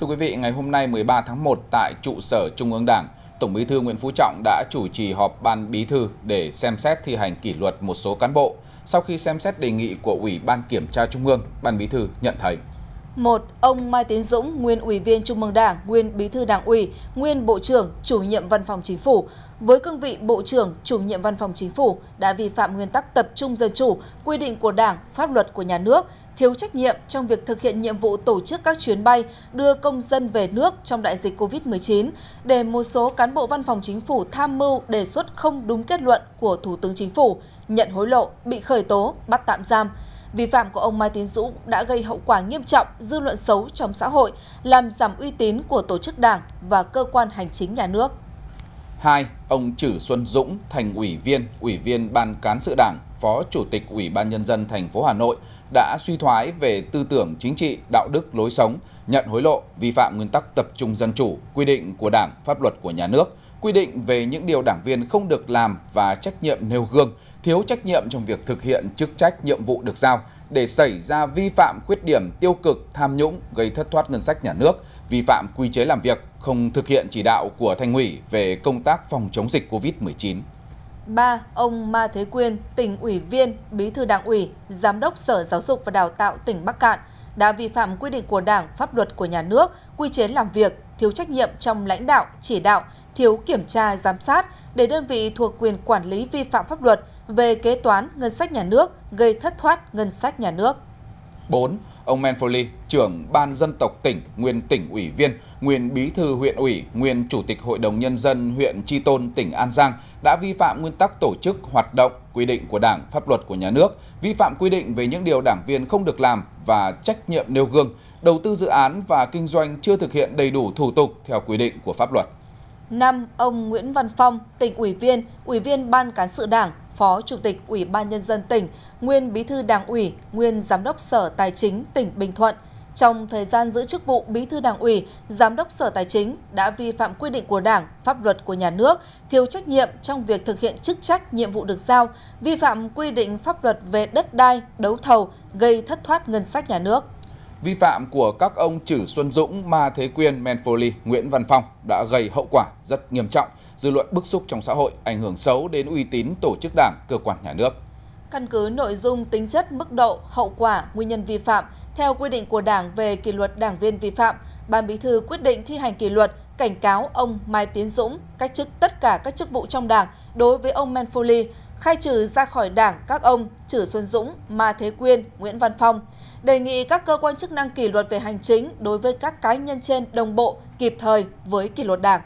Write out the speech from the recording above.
Thưa quý vị, ngày hôm nay 13 tháng 1 tại trụ sở Trung ương Đảng, Tổng Bí thư Nguyễn Phú Trọng đã chủ trì họp ban bí thư để xem xét thi hành kỷ luật một số cán bộ. Sau khi xem xét đề nghị của Ủy ban Kiểm tra Trung ương, Ban Bí thư nhận thấy một Ông Mai Tiến Dũng, nguyên Ủy viên Trung mương Đảng, nguyên Bí thư Đảng ủy, nguyên Bộ trưởng, chủ nhiệm Văn phòng Chính phủ, với cương vị Bộ trưởng, chủ nhiệm Văn phòng Chính phủ đã vi phạm nguyên tắc tập trung dân chủ, quy định của Đảng, pháp luật của nhà nước, thiếu trách nhiệm trong việc thực hiện nhiệm vụ tổ chức các chuyến bay đưa công dân về nước trong đại dịch COVID-19, để một số cán bộ Văn phòng Chính phủ tham mưu đề xuất không đúng kết luận của Thủ tướng Chính phủ, nhận hối lộ, bị khởi tố, bắt tạm giam – Vi phạm của ông Mai Tiến Dũng đã gây hậu quả nghiêm trọng, dư luận xấu trong xã hội, làm giảm uy tín của tổ chức đảng và cơ quan hành chính nhà nước. 2. Ông Trử Xuân Dũng, thành ủy viên, ủy viên Ban Cán sự Đảng, Phó Chủ tịch Ủy ban Nhân dân thành phố Hà Nội, đã suy thoái về tư tưởng chính trị, đạo đức, lối sống, nhận hối lộ, vi phạm nguyên tắc tập trung dân chủ, quy định của Đảng, pháp luật của nhà nước, quy định về những điều đảng viên không được làm và trách nhiệm nêu gương, thiếu trách nhiệm trong việc thực hiện chức trách nhiệm vụ được giao để xảy ra vi phạm khuyết điểm tiêu cực tham nhũng gây thất thoát ngân sách nhà nước vi phạm quy chế làm việc không thực hiện chỉ đạo của thành ủy về công tác phòng chống dịch covid-19 3. Ông Ma Thế Quyên, tỉnh ủy viên, bí thư đảng ủy, giám đốc Sở Giáo dục và Đào tạo tỉnh Bắc Cạn đã vi phạm quy định của Đảng, pháp luật của nhà nước, quy chế làm việc, thiếu trách nhiệm trong lãnh đạo, chỉ đạo, thiếu kiểm tra giám sát để đơn vị thuộc quyền quản lý vi phạm pháp luật về kế toán ngân sách nhà nước, gây thất thoát ngân sách nhà nước. 4. Ông Menfoli, trưởng Ban Dân tộc tỉnh, nguyên tỉnh ủy viên, nguyên bí thư huyện ủy, nguyên chủ tịch Hội đồng Nhân dân huyện Tri Tôn, tỉnh An Giang đã vi phạm nguyên tắc tổ chức, hoạt động, quy định của Đảng, pháp luật của nhà nước, vi phạm quy định về những điều đảng viên không được làm và trách nhiệm nêu gương, đầu tư dự án và kinh doanh chưa thực hiện đầy đủ thủ tục theo quy định của pháp luật. 5. Ông Nguyễn Văn Phong, tỉnh ủy viên, ủy viên Ban Cán sự Đảng, Phó Chủ tịch Ủy ban Nhân dân tỉnh, nguyên Bí thư Đảng ủy, nguyên Giám đốc Sở Tài chính tỉnh Bình Thuận. Trong thời gian giữ chức vụ Bí thư Đảng ủy, Giám đốc Sở Tài chính đã vi phạm quy định của Đảng, pháp luật của nhà nước, thiếu trách nhiệm trong việc thực hiện chức trách, nhiệm vụ được giao, vi phạm quy định pháp luật về đất đai, đấu thầu, gây thất thoát ngân sách nhà nước. Vi phạm của các ông Chử Xuân Dũng, Ma Thế Quyên, Men Nguyễn Văn Phong đã gây hậu quả rất nghiêm trọng, dư luận bức xúc trong xã hội, ảnh hưởng xấu đến uy tín tổ chức đảng, cơ quan nhà nước. Căn cứ nội dung, tính chất, mức độ, hậu quả, nguyên nhân vi phạm, theo quy định của Đảng về kỷ luật đảng viên vi phạm, Ban Bí thư quyết định thi hành kỷ luật cảnh cáo ông Mai Tiến Dũng cách chức tất cả các chức vụ trong Đảng đối với ông Menfoli khai trừ ra khỏi đảng các ông Chử Xuân Dũng, Ma Thế Quyên, Nguyễn Văn Phong, đề nghị các cơ quan chức năng kỷ luật về hành chính đối với các cá nhân trên đồng bộ, kịp thời với kỷ luật đảng.